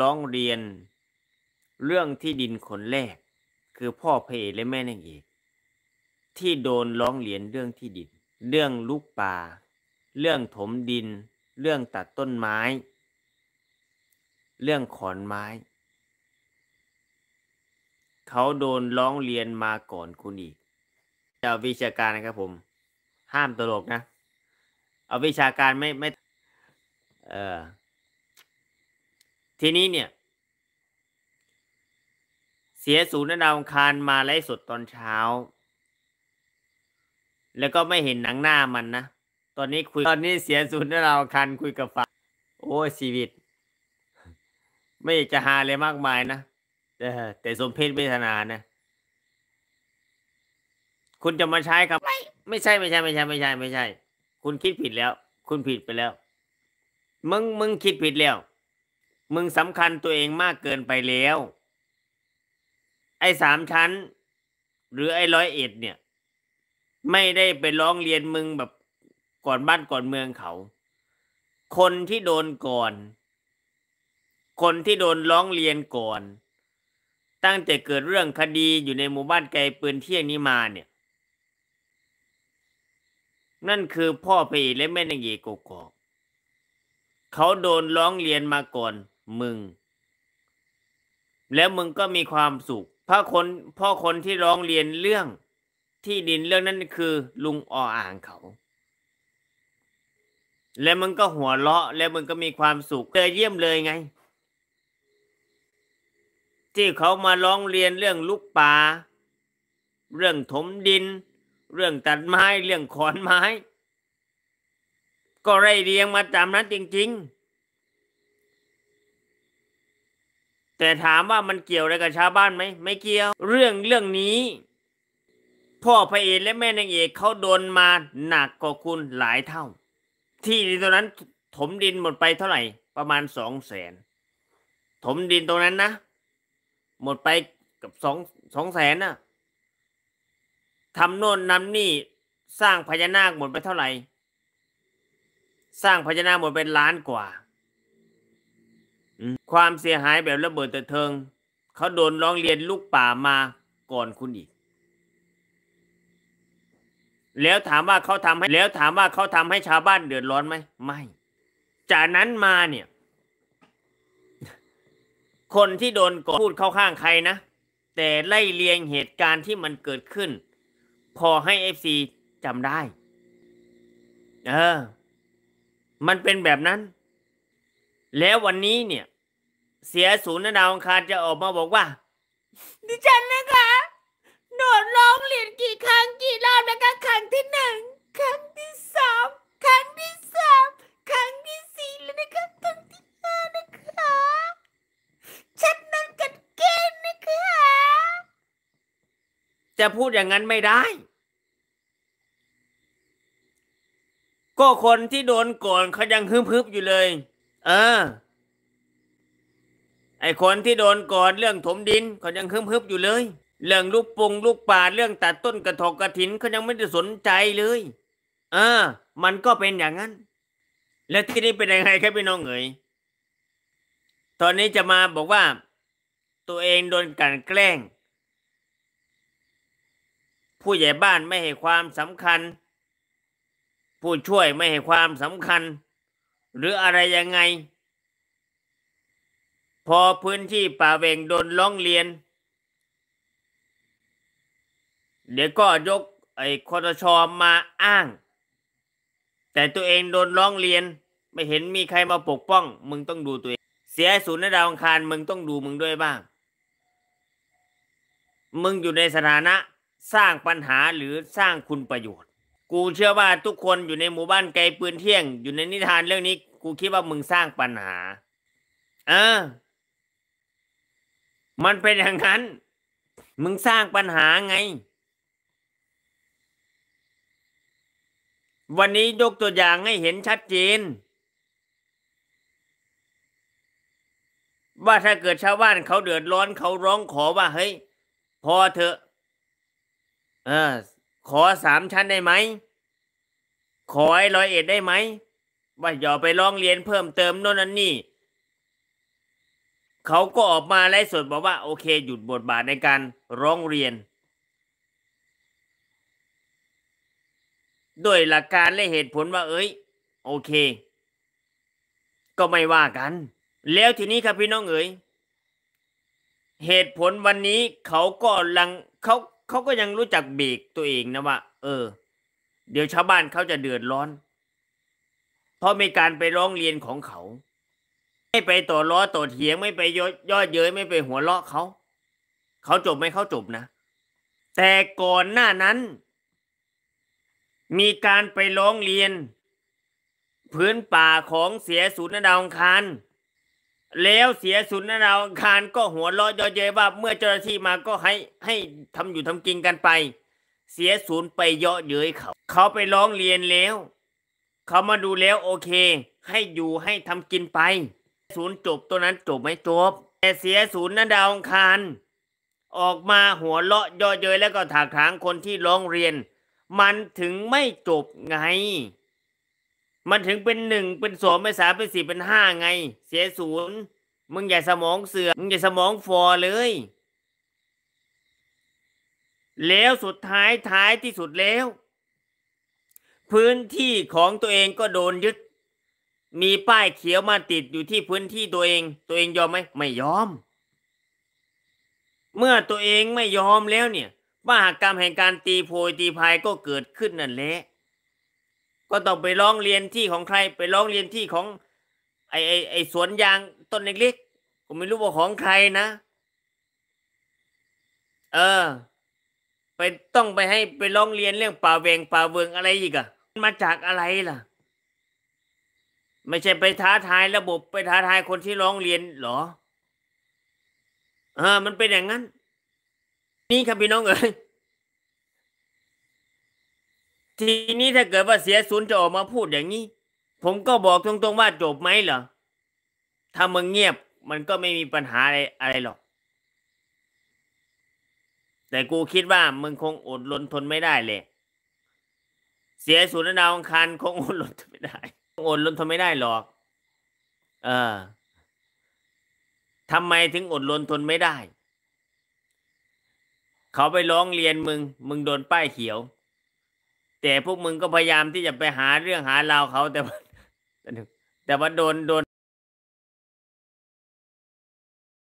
ร้องเรียนเรื่องที่ดินคนแรก คือพ่อพระเอกและแม่นางเอกที่โดนร้องเรียนเรื่องที่ดิน เรื่องลูกป่า เรื่องถมดิน เรื่องตัดต้นไม้ เรื่องขอนไม้เขาโดนร้องเรียนมาก่อนคุณอีกจะวิชาการนะครับผมห้ามตลกนะ เอาวิชาการไม่ไม่ เออทีนี้เนี่ย เสียศูนย์ดาวคารมาไล่สดตอนเช้า แล้วก็ไม่เห็นหนังหน้ามันนะตอนนี้คุย ตอนนี้เสียศูนย์ดาวคารคุยกับฟ้าโอ้ชีวิต ไม่จะหาอะไรมากมายนะแต่สมเพศเวทนานะ คุณจะมาใช้คำไมไม่ใช่ไม่ใช่ไม่ใช่ไม่ใช่ไม่ใช่ คุณคิดผิดแล้ว คุณผิดไปแล้ว มึงมึงคิดผิดแล้วมึงสำคัญตัวเองมากเกินไปแล้ว ไอ้สามชั้น หรือไอ้ร้อยเอ็ดเนี่ย ไม่ได้ไปร้องเรียนมึงแบบก่อนบ้านก่อนเมืองเขา คนที่โดนก่อน คนที่โดนร้องเรียนก่อน ตั้งแต่เกิดเรื่องคดีอยู่ในหมู่บ้านไกลปืนเที่ยงนี้มาเนี่ย นั่นคือพ่อพีและแม่นางเอกกกกเขาโดนร้องเรียนมาก่อนมึงแล้วมึงก็มีความสุขพ่อคนพ่อคนที่ร้องเรียนเรื่องที่ดินเรื่องนั้นคือ ลุงออ่างเขา แล้วมึงก็หัวเราะแล้วมึงก็มีความสุขเจอเยี่ยมเลยไง ที่เขามาร้องเรียนเรื่องลูกป่าเรื่องถมดิน เรื่องตัดไม้เรื่องขอนไม้ ก็ไรเรียงมาตามนั้นจริง ๆแต่ถามว่ามันเกี่ยวอะไรกับชาวบ้านไหมไม่เกี่ยว เรื่องเรื่องนี้ พ่อพระเอกและแม่นางเอกเขาโดนมาหนักกว่าคุณหลายเท่า ที่ดินตรงนั้น ถมดินหมดไปเท่าไหร่ประมาณสองแสนถมดินตรงนั้นนะ หมดไปกับสองสองแสนนะทำโน่นนำนี่สร้างพญานาคหมดไปเท่าไหร่ สร้างพญานาคหมดเป็นล้านกว่าความเสียหายแบบระเบิดตะเทิงเขาโดนร้องเรียนลูกป่ามาก่อนคุณอีก แล้วถามว่าเขาทำให้ แล้วถามว่าเขาทำให้ชาวบ้านเดือดร้อนไหม ไม่ จากนั้นมาเนี่ย คนที่โดนก่อนพูดเข้าข้างใครนะ แต่ไล่เลียงเหตุการณ์ที่มันเกิดขึ้น พอให้เอฟซีจำได้เออ มันเป็นแบบนั้นแล้ววันนี้เนี่ย เสียศูนย์ดาวองคารจะออกมาบอกว่าดิฉันนะคะโดดร้องเรียนกี่ครั้งกี่รอบนะคะครั้งที่หนึ่งครั้งที่สองครั้งที่สามครั้งที่สี่แล้วนะคะครั้งที่ห้านะคะฉันนั่งกันเกณฑ์นะคะจะพูดอย่างนั้นไม่ได้ ก็คนที่โดนก่อนเขายังฮึบๆอยู่เลยเออไอคนที่โดนก่อนเรื่องถมดินเขายังฮึบอยู่เลย เรื่องลูกปงลูกป่าเรื่องตัดต้นกระถกกระถินเขายังไม่ได้สนใจเลยเออมันก็เป็นอย่างนั้น แล้วที่นี่เป็นยังไงครับพี่น้องเอ๋ยตอนนี้จะมาบอกว่า ตัวเองโดนกันแกล้ง ผู้ใหญ่บ้านไม่ให้ความสำคัญ ผู้ช่วยไม่ให้ความสำคัญหรืออะไรยังไง พอพื้นที่ป่าเวงโดนล้องเรียน เดี๋ยวก็ยกไอ้คอตชอมาอ้าง แต่ตัวเองโดนล้องเรียนไม่เห็นมีใครมาปกป้อง มึงต้องดูตัวเอง เสียศูนย์ในดาวอังคารมึงต้องดูมึงด้วยบ้าง มึงอยู่ในสถานะสร้างปัญหาหรือสร้างคุณประโยชน์กูเชื่อว่าทุกคนอยู่ในหมู่บ้านไกลปืนเที่ยงอยู่ในนิทานเรื่องนี้ กูคิดว่ามึงสร้างปัญหา เออ มันเป็นอย่างนั้น มึงสร้างปัญหาไง วันนี้ยกตัวอย่างให้เห็นชัดเจนว่าถ้าเกิดชาวบ้านเขาเดือดร้อนเขาร้องขอว่าเฮ้ยพอเถอะ เออขอสามชั้นได้ไหม ขอให้ร้อยเอ็ดได้ไหม ว่าอย่าไปร้องเรียนเพิ่มเติมโน่นนั่นนี่ เขาก็ออกมาไล่สดบอกว่า โอเค หยุดบทบาทในการร้องเรียนด้วยหลักการและเหตุผลว่าเอ้ยโอเค ก็ไม่ว่ากัน แล้วทีนี้ครับพี่น้องเอ๋ย เหตุผลวันนี้เขาก็ลังเขาเขาก็ยังรู้จักเบรกตัวเองนะว่าเออ เดี๋ยวชาวบ้านเขาจะเดือดร้อนเพราะมีการไปร้องเรียนของเขาไม่ไปต่อล้อต่อเถียงไม่ไปย่อเย้ยไม่ไปหัวเราะเขา เขาจบไม่เขาจบนะ แต่ก่อนหน้านั้น มีการไปร้องเรียน พื้นป่าของเสียสูนดาวคารแล้วเสียสุนทราคารก็หัวเราะเยาะเย้ยว่า เมื่อเจ้าหน้าที่มาก็ให้ให้ทำอยู่ทำกินกันไปเสียศูนย์ไปเยาะเย้ยเขาเขาไปร้องเรียนแล้ว เขามาดูแล้วโอเค ให้อยู่ให้ทำกินไป ศูนย์จบตัวนั้นจบไม่จบ แต่เสียศูนย์นดาวคารออกมาหัวเราะเยาะเย้ยแล้วก็ถากถางคนที่ร้องเรียน มันถึงไม่จบไงมันถึงเป็นหนึ่งเป็นสองเป็นสามเป็นสี่เป็นห้าไง เสียศูนย์มึงอย่าสมองเสือมึงอย่าสมองฟอเลย แล้วสุดท้ายท้ายที่สุดแล้ว พื้นที่ของตัวเองก็โดนยึด มีป้ายเขียวมาติดอยู่ที่พื้นที่ตัวเองตัวเองยอมไหมไม่ยอม เมื่อตัวเองไม่ยอมแล้วเนี่ยมหากรรมแห่งการตีโพยตีพายก็เกิดขึ้นนั่นแหละก็ต้องไปร้องเรียนที่ของใคร ไปร้องเรียนที่ของ ไอไอไอสวนยางต้นเล็กๆผมไม่รู้ว่าของใครนะ เออ ไปต้องไปให้ไปร้องเรียนเรื่องป่าเวง ป่าเวงอะไรอีกอะมาจากอะไรล่ะ ไม่ใช่ไปท้าทายระบบไปท้าทายคนที่ร้องเรียนหรอ เออ มันเป็นอย่างนั้น นี่ครับพี่น้องเอ๋ยทีนี้ถ้าเกิดว่าเสียศูนย์จะออกมาพูดอย่างนี้ผมก็บอกตรงๆว่าจบไหมเหรอถ้ามึงเงียบมันก็ไม่มีปัญหาอะไรอะไรหรอก แต่กูคิดว่ามึงคงอดลนทนไม่ได้เลยเสียศูนย์ดาวองคารคงอดลนทนไม่ได้อดลนทนไม่ได้หรอก เออทำไมถึงอดลนทนไม่ได้ เขาไปร้องเรียนมึง มึงโดนป้ายเขียวแต่พวกมึงก็พยายามที่จะไปหาเรื่องหาราวเขาแต่ว่าแต่ว่าโดนโดน